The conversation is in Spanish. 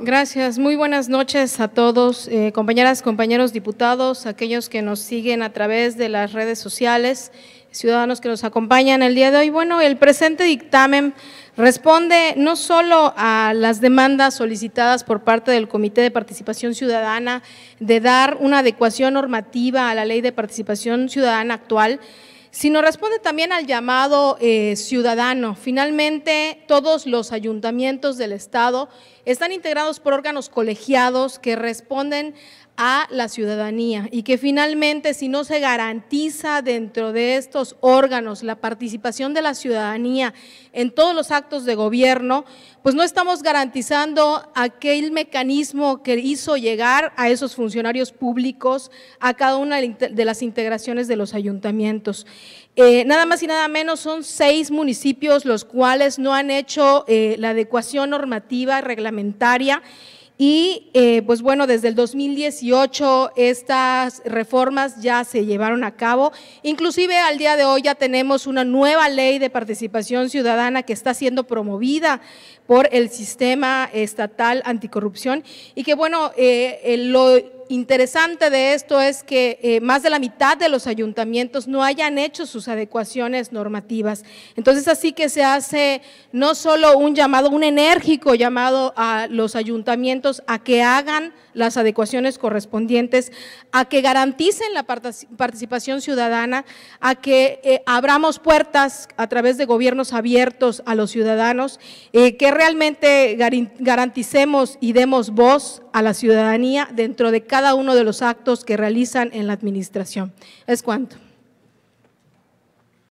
Gracias. Muy buenas noches a todos, eh, compañeras, compañeros diputados, aquellos que nos siguen a través de las redes sociales, ciudadanos que nos acompañan el día de hoy. Bueno, el presente dictamen responde no solo a las demandas solicitadas por parte del Comité de Participación Ciudadana de dar una adecuación normativa a la Ley de Participación Ciudadana actual, sino responde también al llamado eh, ciudadano. Finalmente, todos los ayuntamientos del Estado están integrados por órganos colegiados que responden a la ciudadanía y que finalmente si no se garantiza dentro de estos órganos la participación de la ciudadanía en todos los actos de gobierno, pues no estamos garantizando aquel mecanismo que hizo llegar a esos funcionarios públicos a cada una de las integraciones de los ayuntamientos. Eh, nada más y nada menos son seis municipios los cuales no han hecho eh, la adecuación normativa reglamentaria y eh, pues bueno, desde el 2018 estas reformas ya se llevaron a cabo. Inclusive al día de hoy ya tenemos una nueva ley de participación ciudadana que está siendo promovida por el sistema estatal anticorrupción y que bueno, lo interesante de esto es que eh, más de la mitad de los ayuntamientos no hayan hecho sus adecuaciones normativas. Entonces así que se hace no solo un llamado, un enérgico llamado a los ayuntamientos a que hagan las adecuaciones correspondientes, a que garanticen la participación ciudadana, a que eh, abramos puertas a través de gobiernos abiertos a los ciudadanos, eh, que realmente garanticemos y demos voz a la ciudadanía dentro de cada uno de los actos que realizan en la administración. Es cuanto.